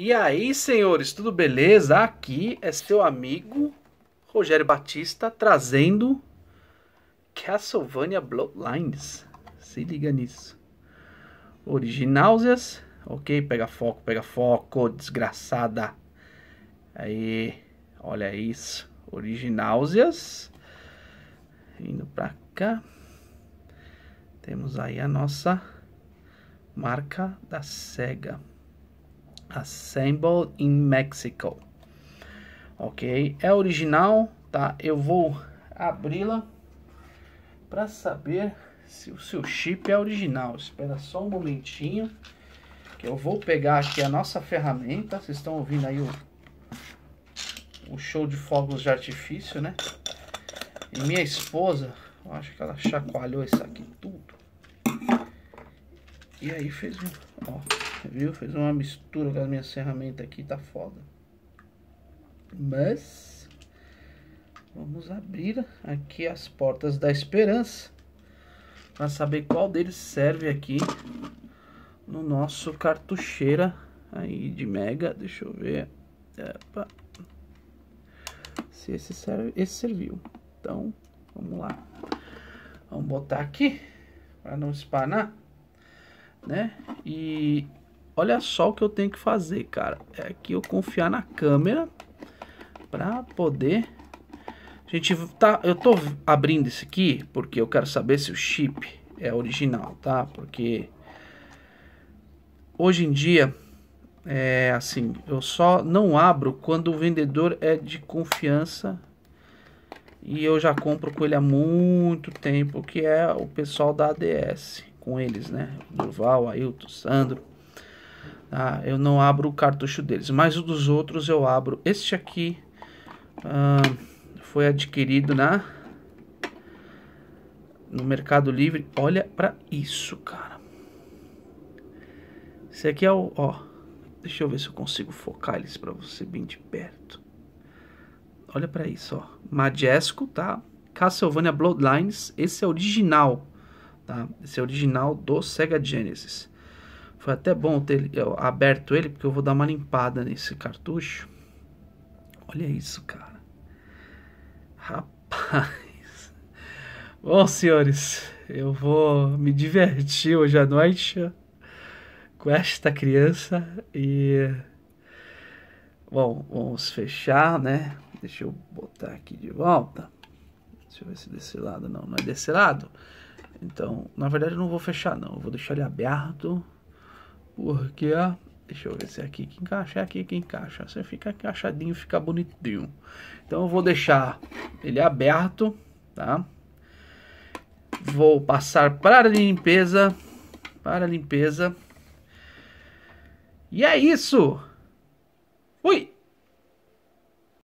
E aí, senhores, tudo beleza? Aqui é seu amigo Rogério Batista trazendo Castlevania Bloodlines. Se liga nisso. Originalsias. Ok, pega foco, pega foco, desgraçada. Aí, olha isso. Originalsias. Indo pra cá. Temos aí a nossa marca da SEGA. Assembled in Mexico. Ok, é original, tá? Eu vou abri-la para saber se o seu chip é original. Espera só um momentinho que eu vou pegar aqui a nossa ferramenta. Vocês estão ouvindo aí o, o show de fogos de artifício, né? E minha esposa, eu acho que ela chacoalhou isso aqui tudo. E aí fez um, ó, Viu? Fez uma mistura com as minhas ferramentas aqui, tá foda. Mas vamos abrir aqui as portas da esperança para saber qual deles serve aqui no nosso cartucheira aí de mega. Deixa eu ver. Epa. Se esse serve, esse serviu. Então, vamos lá. Vamos botar aqui para não espanar, né? E Olha só o que eu tenho que fazer, cara. É que eu confiar na câmera para poder... A gente tá, eu tô abrindo esse aqui porque eu quero saber se o chip é original, tá? Porque hoje em dia é assim, eu só não abro quando o vendedor é de confiança e eu já compro com ele há muito tempo, que é o pessoal da ADS, com eles, né? Durval, Ailton, Sandro. Ah, eu não abro o cartucho deles, mas o dos outros eu abro. Este aqui ah, foi adquirido na no Mercado Livre. Olha para isso, cara. Esse aqui é o, ó. Deixa eu ver se eu consigo focar eles para você bem de perto. Olha para isso, ó. Majesco, tá? Castlevania Bloodlines, esse é original, tá? Esse é original do Sega Genesis. Foi até bom ter aberto ele, porque eu vou dar uma limpada nesse cartucho. Olha isso, cara. Rapaz. Bom, senhores, eu vou me divertir hoje à noite com esta criança e. Bom, vamos fechar, né? Deixa eu botar aqui de volta. Deixa eu ver se desse lado não. Não é desse lado? Então, na verdade, eu não vou fechar, não. Eu vou deixar ele aberto. Porque, deixa eu ver se é aqui que encaixa, é aqui que encaixa. Você fica encaixadinho, fica bonitinho. Então eu vou deixar ele aberto, tá? Vou passar para a limpeza, para a limpeza. E é isso! Fui!